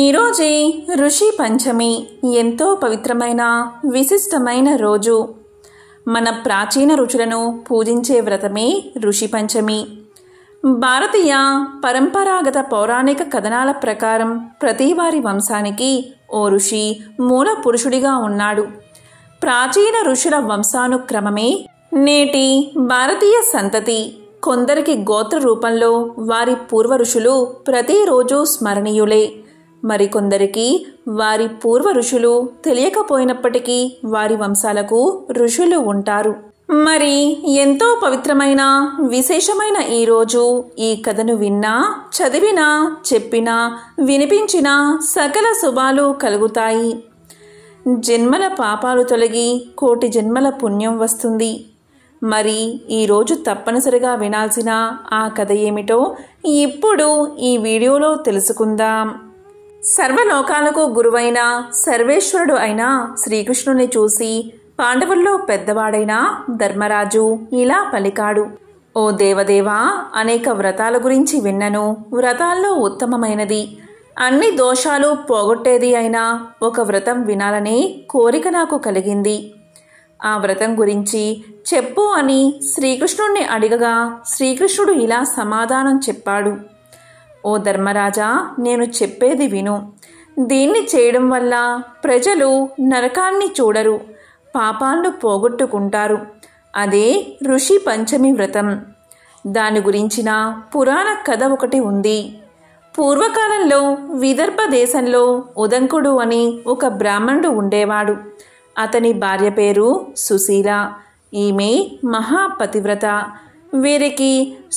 ఈరోజే ఋషి పంచమి ఎంతో పవిత్రమైన విశిష్టమైన రోజు మన ప్రాచీన రుచులను పూజించే వ్రతమే ఋషి పంచమి భారతీయ పరంపరాగత పౌరాణిక కథనాల ప్రకారం ప్రతి వారి వంశానికి ఓ ఋషి మూల పురుషుడిగా ఉన్నాడు ప్రాచీన ఋషుల వంశానుక్రమమే నేటి భారతీయ సంతతి కొందరికి గోత్ర రూపంలో వారి పూర్వ ఋషులు ప్రతిరోజు స్మరణీయులే మరికొందరికి వారి పూర్వ ఋషులు తెలియకపోయినప్పటికీ వారి వంశాలకు ఋషులు ఉంటారు మరి ఎంతో పవిత్రమైన విశేషమైన ఈరోజు ఈ కథను విన్నా చదివినా చెప్పినా వినిపించినా సకల శుభాలు కలుగుతాయి జన్మల పాపాలు తొలగి కోటి జన్మల పుణ్యం వస్తుంది మరి ఈరోజు తప్పనిసరిగా వినాల్సిన ఆ కథ ఏమిటో ఇప్పుడు ఈ వీడియోలో తెలుసుకుందాం సర్వలోకాలకు గురువైన సర్వేశ్వరుడు అయిన శ్రీకృష్ణుని చూసి పాండవుల్లో పెద్దవాడైన ధర్మరాజు ఇలా పలికాడు ఓ దేవదేవా అనేక వ్రతాల గురించి విన్నను వ్రతాల్లో ఉత్తమమైనది అన్ని దోషాలు పోగొట్టేది అయినా ఒక వ్రతం వినాలనే కోరిక నాకు కలిగింది ఆ వ్రతం గురించి చెప్పు అని శ్రీకృష్ణుణ్ణి అడిగగా శ్రీకృష్ణుడు ఇలా సమాధానం చెప్పాడు ఓ ధర్మరాజా నేను చెప్పేది విను దీన్ని చేయడం వల్ల ప్రజలు నరకాన్ని చూడరు పాపాలను పోగొట్టుకుంటారు అదే ఋషి పంచమి వ్రతం దాని గురించిన పురాణ కథ ఒకటి ఉంది పూర్వకాలంలో విదర్భ దేశంలో ఉదంకుడు అని ఒక బ్రాహ్మణుడు ఉండేవాడు అతని భార్య పేరు సుశీల ఈమె మహాపతివ్రత వీరికి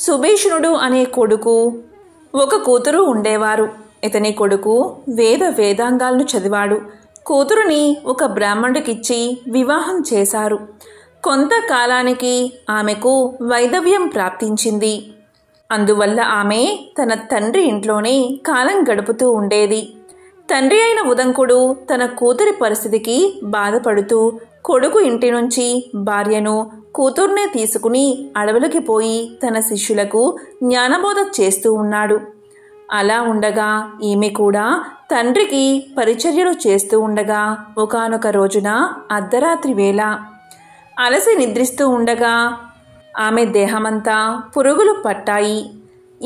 సుభేషణుడు అనే కొడుకు ఒక కూతురు ఉండేవారు ఇతని కొడుకు వేద వేదాంగాలను చదివాడు కూతురుని ఒక బ్రాహ్మణుడికిచ్చి వివాహం చేశారు కొంతకాలానికి ఆమెకు వైదవ్యం ప్రాప్తించింది అందువల్ల ఆమె తన తండ్రి ఇంట్లోనే కాలం గడుపుతూ ఉండేది తండ్రి అయిన ఉదంకుడు తన కూతురి పరిస్థితికి బాధపడుతూ కొడుకు ఇంటి నుంచి భార్యను కూతుర్నే తీసుకుని అడవులకి పోయి తన శిష్యులకు జ్ఞానబోధ చేస్తూ ఉన్నాడు అలా ఉండగా ఈమె కూడా తండ్రికి పరిచర్యలు చేస్తూ ఉండగా ఒకనొక రోజున అర్ధరాత్రి వేళ అలసి నిద్రిస్తూ ఉండగా ఆమె దేహమంతా పురుగులు పట్టాయి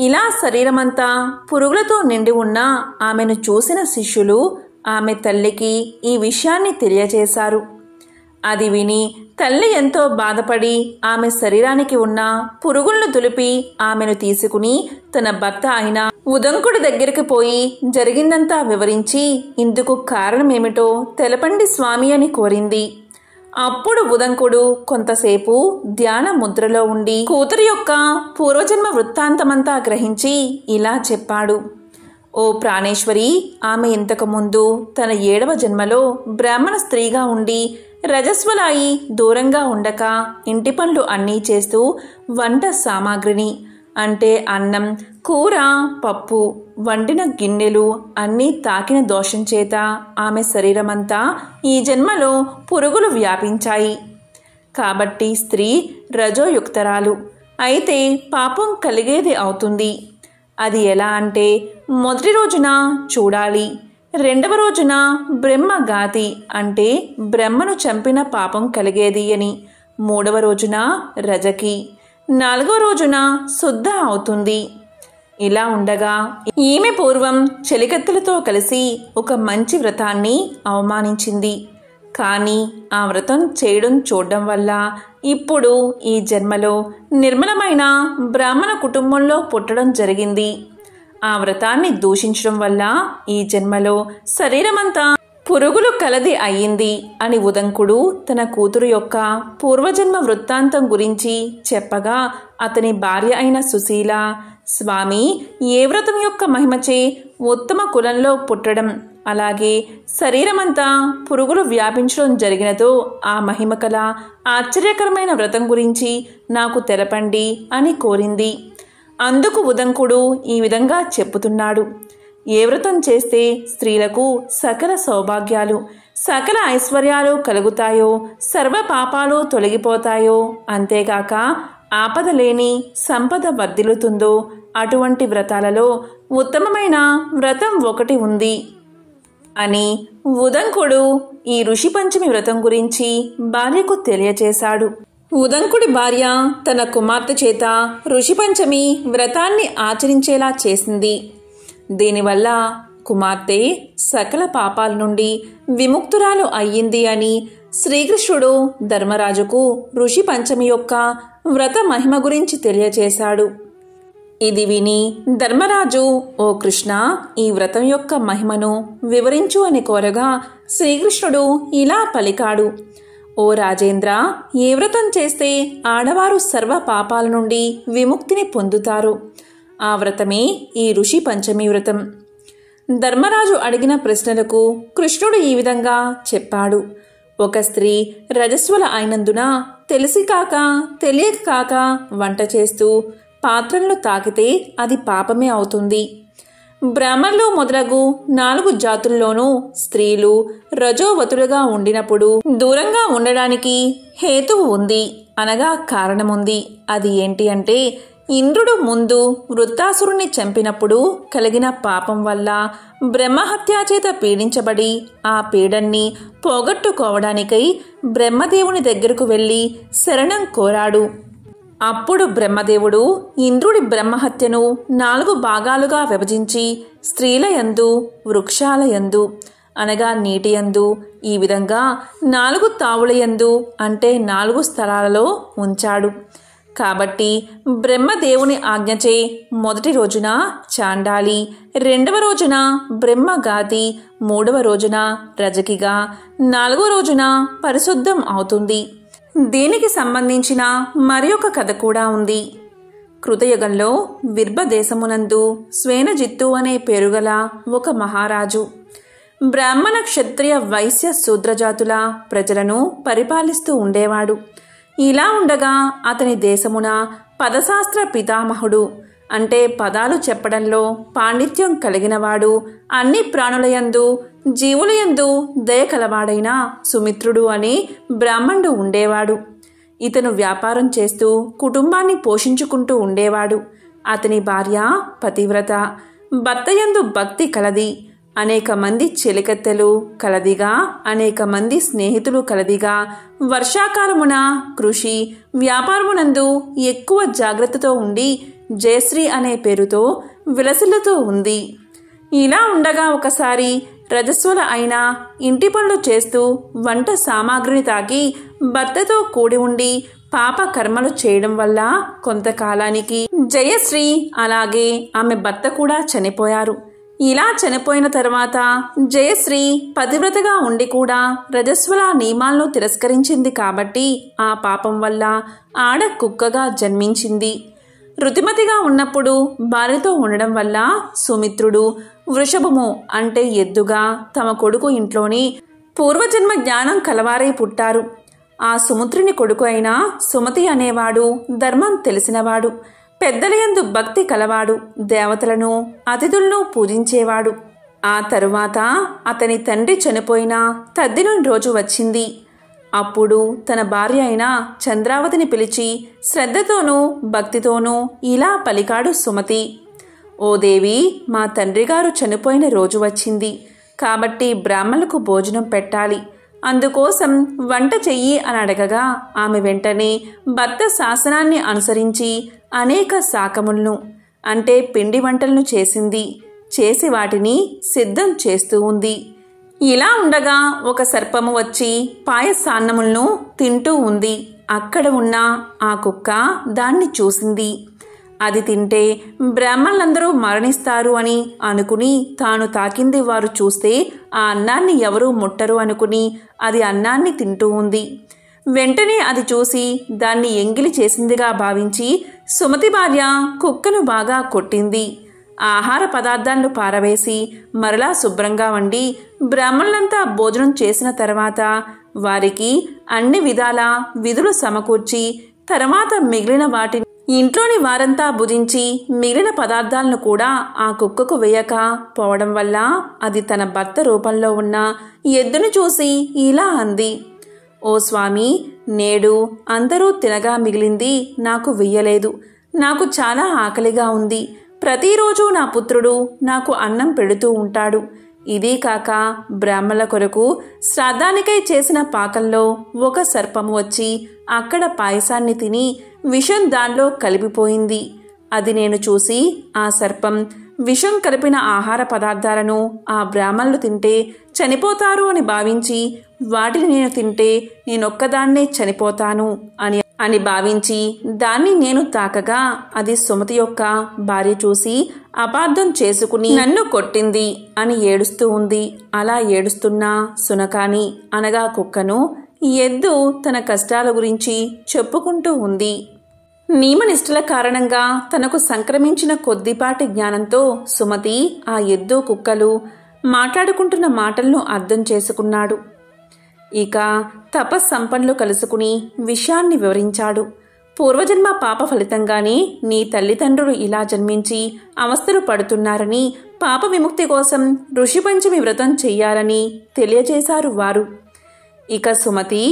ఇలా శరీరమంతా పురుగులతో నిండి ఉన్న ఆమెను చూసిన శిష్యులు ఆమె తల్లికి ఈ విషయాన్ని తెలియజేశారు అది విని తల్లి ఎంతో బాధపడి ఆమె శరీరానికి ఉన్న పురుగులను దులిపి ఆమెను తీసుకుని తన భర్త అయిన ఉదంకుడి దగ్గరికి పోయి జరిగిందంతా వివరించి ఇందుకు కారణమేమిటో తెలపండి స్వామి అని కోరింది అప్పుడు ఉదంకుడు కొంతసేపు ధ్యాన ముద్రలో ఉండి కూతురు యొక్క పూర్వజన్మ వృత్తాంతమంతా గ్రహించి ఇలా చెప్పాడు ఓ ప్రాణేశ్వరి ఆమె ఇంతకుముందు తన ఏడవ జన్మలో బ్రాహ్మణ స్త్రీగా ఉండి రజస్వలాయి దూరంగా ఉండక ఇంటి పనులు అన్నీ చేస్తూ వంట సామాగ్రిని అంటే అన్నం కూర పప్పు వండిన గిన్నెలు అన్నీ తాకిన దోషం చేత ఆమె శరీరమంతా ఈ జన్మలో పురుగులు వ్యాపించాయి కాబట్టి స్త్రీ రజోయుక్తరాలు అయితే పాపం కలిగేది అవుతుంది అది ఎలా అంటే మొదటి రోజున చూడాలి రెండవ రోజున బ్రహ్మ గాతి అంటే బ్రహ్మను చంపిన పాపం కలిగేది అని మూడవ రోజున రజకి నాలుగవ రోజున శుద్ధ అవుతుంది ఇలా ఉండగా ఈమె పూర్వం చెలికత్తులతో కలిసి ఒక మంచి వ్రతాన్ని అవమానించింది కానీ ఆ వ్రతం చేయడం చూడడం వల్ల ఇప్పుడు ఈ జన్మలో నిర్మలమైన బ్రాహ్మణ కుటుంబంలో పుట్టడం జరిగింది ఆ వ్రతాన్ని దూషించడం వల్ల ఈ జన్మలో శరీరమంతా పురుగులు కలది అయ్యింది అని ఉదంకుడు తన కూతురు యొక్క పూర్వజన్మ వృత్తాంతం గురించి చెప్పగా అతని భార్య అయిన సుశీల స్వామి ఏ వ్రతం యొక్క మహిమచే ఉత్తమ కులంలో పుట్టడం అలాగే శరీరమంతా పురుగులు వ్యాపించడం జరిగినదో ఆ మహిమ కల ఆశ్చర్యకరమైన వ్రతం గురించి నాకు తెలపండి అని కోరింది అందుకు ఉదంకుడు ఈ విధంగా చెప్పుతున్నాడు ఏ వ్రతం చేస్తే స్త్రీలకు సకల సౌభాగ్యాలు సకల ఐశ్వర్యాలు కలుగుతాయో సర్వ పాపాలు తొలగిపోతాయో అంతేగాక ఆపద లేని సంపద వర్ధిల్లుతుందో అటువంటి వ్రతాలలో ఉత్తమమైన వ్రతం ఒకటి ఉంది అని ఉదంకుడు ఈ ఋషి పంచమి వ్రతం గురించి భార్యకు తెలియచేశాడు ఉదంకుడి భార్య తన కుమార్తె చేత ఋషిపంచమి వ్రతాన్ని ఆచరించేలా చేసింది దీనివల్ల కుమార్తె సకల పాపాల నుండి విముక్తురాలు అయ్యింది అని శ్రీకృష్ణుడు ధర్మరాజుకు ఋషి పంచమి యొక్క వ్రత మహిమ గురించి తెలియచేశాడు ఇది విని ధర్మరాజు ఓ కృష్ణ ఈ వ్రతం యొక్క మహిమను వివరించు అని కోరగా శ్రీకృష్ణుడు ఇలా పలికాడు ఓ రాజేంద్ర ఏ వ్రతం చేస్తే ఆడవారు సర్వ పాపాల నుండి విముక్తిని పొందుతారు ఆ వ్రతమే ఈ ఋషి పంచమి వ్రతం ధర్మరాజు అడిగిన ప్రశ్నలకు కృష్ణుడు ఈ విధంగా చెప్పాడు ఒక స్త్రీ రజస్వల అయినందున తెలిసి కాక తెలియక కాక వంట చేస్తూ పాత్రలను తాకితే అది పాపమే అవుతుంది బ్రాహ్మణులు మొదలగు నాలుగు జాతుల్లోనూ స్త్రీలు రజోవతులుగా ఉండినప్పుడు దూరంగా ఉండడానికి హేతువు ఉంది అనగా కారణముంది అది ఏంటి అంటే ఇంద్రుడు ముందు వృత్తాసురుణ్ణి చంపినప్పుడు కలిగిన పాపం వల్ల బ్రహ్మహత్యాచేత పీడించబడి ఆ పీడన్ని పోగొట్టుకోవడానికై బ్రహ్మదేవుని దగ్గరకు వెళ్ళి శరణం కోరాడు అప్పుడు బ్రహ్మదేవుడు ఇంద్రుడి బ్రహ్మహత్యను నాలుగు భాగాలుగా విభజించి స్త్రీలయందు వృక్షాలయందు అనగా నీటియందు ఈ విధంగా నాలుగు తావులయందు అంటే నాలుగు స్థలాలలో ఉంచాడు కాబట్టి బ్రహ్మదేవుని ఆజ్ఞచే మొదటి రోజున చాండాలి రెండవ రోజున బ్రహ్మగాతి మూడవ రోజున రజకిగా నాలుగవ రోజున పరిశుద్ధం అవుతుంది దీనికి సంబంధించిన మరి ఒక కథ కూడా ఉంది కృతయుగంలో దేశమునందు స్వేనజిత్తు అనే పేరుగల ఒక మహారాజు బ్రాహ్మణ క్షత్రియ వైశ్య శూద్రజాతుల ప్రజలను పరిపాలిస్తూ ఉండేవాడు ఇలా ఉండగా అతని దేశమున పదశాస్త్ర పితామహుడు అంటే పదాలు చెప్పడంలో పాండిత్యం కలిగినవాడు అన్ని ప్రాణులయందు జీవులయందు దయ కలవాడైన సుమిత్రుడు అనే బ్రాహ్మణుడు ఉండేవాడు ఇతను వ్యాపారం చేస్తూ కుటుంబాన్ని పోషించుకుంటూ ఉండేవాడు అతని భార్య పతివ్రత భర్తయందు భక్తి కలది అనేక మంది చెలికత్తెలు కలదిగా అనేక మంది స్నేహితులు కలదిగా వర్షాకాలమున కృషి వ్యాపారమునందు ఎక్కువ జాగ్రత్తతో ఉండి జయశ్రీ అనే పేరుతో విలసిల్లుతూ ఉంది ఇలా ఉండగా ఒకసారి రజస్వల అయినా ఇంటి పనులు చేస్తూ వంట సామాగ్రిని తాకి భర్తతో కూడి ఉండి పాప కర్మలు చేయడం వల్ల కొంతకాలానికి జయశ్రీ అలాగే ఆమె భర్త కూడా చనిపోయారు ఇలా చనిపోయిన తర్వాత జయశ్రీ పతివ్రతగా ఉండి కూడా రజస్వల నియమాలను తిరస్కరించింది కాబట్టి ఆ పాపం వల్ల ఆడ కుక్కగా జన్మించింది రుతిమతిగా ఉన్నప్పుడు భార్యతో ఉండడం వల్ల సుమిత్రుడు వృషభము అంటే ఎద్దుగా తమ కొడుకు ఇంట్లోని పూర్వజన్మ జ్ఞానం కలవారై పుట్టారు ఆ సుముత్రుని కొడుకు అయిన సుమతి అనేవాడు ధర్మం తెలిసినవాడు పెద్దలయందు భక్తి కలవాడు దేవతలను అతిథులను పూజించేవాడు ఆ తరువాత అతని తండ్రి చనిపోయిన తద్దినం రోజు వచ్చింది అప్పుడు తన భార్య అయిన చంద్రావతిని పిలిచి శ్రద్ధతోనూ భక్తితోనూ ఇలా పలికాడు సుమతి ఓ దేవి మా తండ్రిగారు చనిపోయిన రోజు వచ్చింది కాబట్టి బ్రాహ్మణులకు భోజనం పెట్టాలి అందుకోసం వంట చెయ్యి అని అడగగా ఆమె వెంటనే భర్త శాసనాన్ని అనుసరించి అనేక శాకములను అంటే పిండి వంటలను చేసింది చేసి వాటిని సిద్ధం చేస్తూ ఉంది ఇలా ఉండగా ఒక సర్పము వచ్చి పాయసాన్నములను తింటూ ఉంది అక్కడ ఉన్న ఆ కుక్క దాన్ని చూసింది అది తింటే బ్రాహ్మణులందరూ మరణిస్తారు అని అనుకుని తాను తాకింది వారు చూస్తే ఆ అన్నాన్ని ఎవరూ ముట్టరు అనుకుని అది అన్నాన్ని తింటూ ఉంది వెంటనే అది చూసి దాన్ని ఎంగిలి చేసిందిగా భావించి సుమతి భార్య కుక్కను బాగా కొట్టింది ఆహార పదార్థాలను పారవేసి మరలా శుభ్రంగా వండి బ్రాహ్మణులంతా భోజనం చేసిన తర్వాత వారికి అన్ని విధాల విధులు సమకూర్చి తర్వాత మిగిలిన వాటిని ఇంట్లోని వారంతా భుజించి మిగిలిన పదార్థాలను కూడా ఆ కుక్కకు వేయక పోవడం వల్ల అది తన భర్త రూపంలో ఉన్న ఎద్దును చూసి ఇలా అంది ఓ స్వామి నేడు అందరూ తినగా మిగిలింది నాకు వెయ్యలేదు నాకు చాలా ఆకలిగా ఉంది ప్రతిరోజు నా పుత్రుడు నాకు అన్నం పెడుతూ ఉంటాడు ఇదీ కాక బ్రాహ్మల కొరకు శ్రాద్ధానికై చేసిన పాకంలో ఒక సర్పము వచ్చి అక్కడ పాయసాన్ని తిని విషం దానిలో కలిపిపోయింది అది నేను చూసి ఆ సర్పం విషం కలిపిన ఆహార పదార్థాలను ఆ బ్రాహ్మణులు తింటే చనిపోతారు అని భావించి వాటిని నేను తింటే నేనొక్కదాన్నే చనిపోతాను అని అని భావించి దాన్ని నేను తాకగా అది సుమతి యొక్క భార్య చూసి అపార్థం చేసుకుని నన్ను కొట్టింది అని ఏడుస్తూ ఉంది అలా ఏడుస్తున్నా సునకాని అనగా కుక్కను ఎద్దు తన కష్టాల గురించి చెప్పుకుంటూ ఉంది నియమనిష్టల కారణంగా తనకు సంక్రమించిన కొద్దిపాటి జ్ఞానంతో సుమతి ఆ ఎద్దు కుక్కలు మాట్లాడుకుంటున్న మాటలను అర్థం చేసుకున్నాడు ఇక తపస్సంపన్నులు కలుసుకుని విషయాన్ని వివరించాడు పూర్వజన్మ పాప ఫలితంగానే నీ తల్లిదండ్రులు ఇలా జన్మించి అవస్థలు పడుతున్నారని పాప విముక్తి కోసం ఋషిపంచమి వ్రతం చెయ్యాలని తెలియజేశారు వారు ఇక సుమతి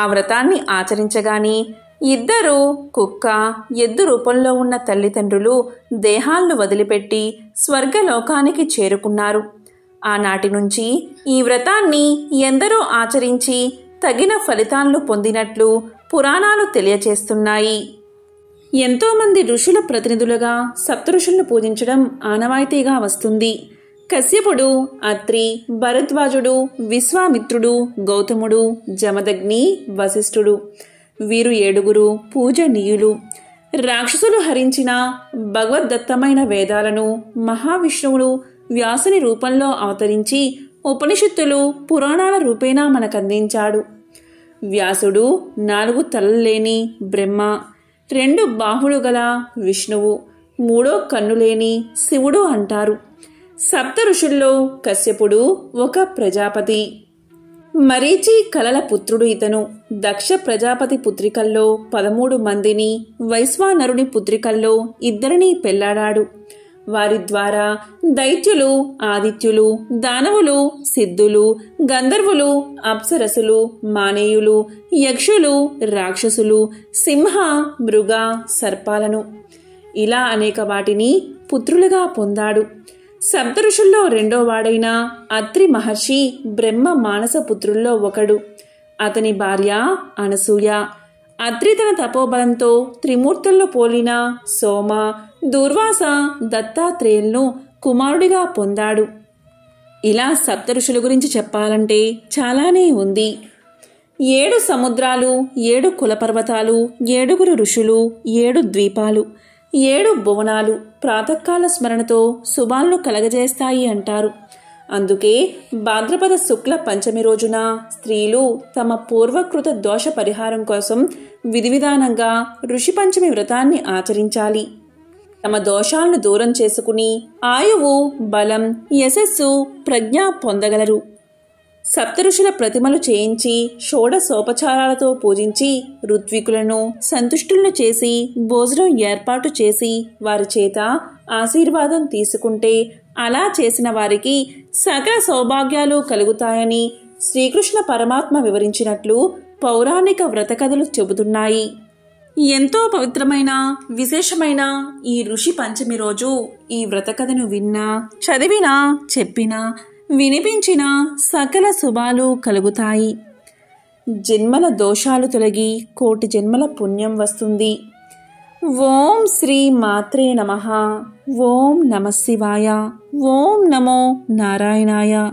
ఆ వ్రతాన్ని ఆచరించగానే ఇద్దరూ కుక్క ఎద్దు రూపంలో ఉన్న తల్లిదండ్రులు దేహాలను వదిలిపెట్టి స్వర్గలోకానికి చేరుకున్నారు ఆనాటి నుంచి ఈ వ్రతాన్ని ఎందరో ఆచరించి తగిన ఫలితాలను పొందినట్లు పురాణాలు తెలియచేస్తున్నాయి ఎంతోమంది ఋషుల ప్రతినిధులుగా సప్తఋషులను పూజించడం ఆనవాయితీగా వస్తుంది కశ్యపుడు అత్రి భరద్వాజుడు విశ్వామిత్రుడు గౌతముడు జమదగ్ని వశిష్ఠుడు వీరు ఏడుగురు పూజనీయులు రాక్షసులు హరించిన భగవద్దత్తమైన వేదాలను మహావిష్ణువుడు వ్యాసుని రూపంలో అవతరించి ఉపనిషత్తులు పురాణాల రూపేణా మనకందించాడు వ్యాసుడు నాలుగు తలలేని బ్రహ్మ రెండు బాహుడు గల విష్ణువు మూడో కన్నులేని శివుడు అంటారు సప్త ఋషుల్లో కశ్యపుడు ఒక ప్రజాపతి మరీచి కలల పుత్రుడు ఇతను దక్ష ప్రజాపతి పుత్రికల్లో పదమూడు మందిని వైశ్వానరుని పుత్రికల్లో ఇద్దరిని పెళ్లాడాడు వారి ద్వారా దైత్యులు ఆదిత్యులు దానవులు సిద్ధులు గంధర్వులు అప్సరసులు మానేయులు యక్షులు రాక్షసులు సింహ మృగ సర్పాలను ఇలా అనేక వాటిని పుత్రులుగా పొందాడు సప్తఋషుల్లో రెండో వాడైన అత్రి మహర్షి బ్రహ్మ మానస పుత్రుల్లో ఒకడు అతని భార్య అనసూయ అత్రి తన తపోబలంతో త్రిమూర్తుల్లో పోలిన సోమ దూర్వాస దత్తాత్రేయులను కుమారుడిగా పొందాడు ఇలా సప్తఋషుల గురించి చెప్పాలంటే చాలానే ఉంది ఏడు సముద్రాలు ఏడు కులపర్వతాలు ఏడుగురు ఋషులు ఏడు ద్వీపాలు ఏడు భువనాలు ప్రాతకాల స్మరణతో శుభాలను కలగజేస్తాయి అంటారు అందుకే భాద్రపద శుక్ల పంచమి రోజున స్త్రీలు తమ పూర్వకృత దోష పరిహారం కోసం విధివిధానంగా ఋషి పంచమి వ్రతాన్ని ఆచరించాలి తమ దోషాలను దూరం చేసుకుని ఆయువు బలం యశస్సు ప్రజ్ఞ పొందగలరు సప్తఋషుల ప్రతిమలు చేయించి షోడసోపచారాలతో పూజించి ఋత్వికులను సంతుష్టులను చేసి భోజనం ఏర్పాటు చేసి వారి చేత ఆశీర్వాదం తీసుకుంటే అలా చేసిన వారికి సకల సౌభాగ్యాలు కలుగుతాయని శ్రీకృష్ణ పరమాత్మ వివరించినట్లు పౌరాణిక వ్రతకథలు చెబుతున్నాయి ఎంతో పవిత్రమైన విశేషమైన ఈ ఋషి పంచమి రోజు ఈ వ్రతకథను విన్నా చదివినా చెప్పినా వినిపించిన సకల శుభాలు కలుగుతాయి జన్మల దోషాలు తొలగి కోటి జన్మల పుణ్యం వస్తుంది ఓం శ్రీ మాత్రే నమ ఓం నమ శివాయ ఓం నమో నారాయణాయ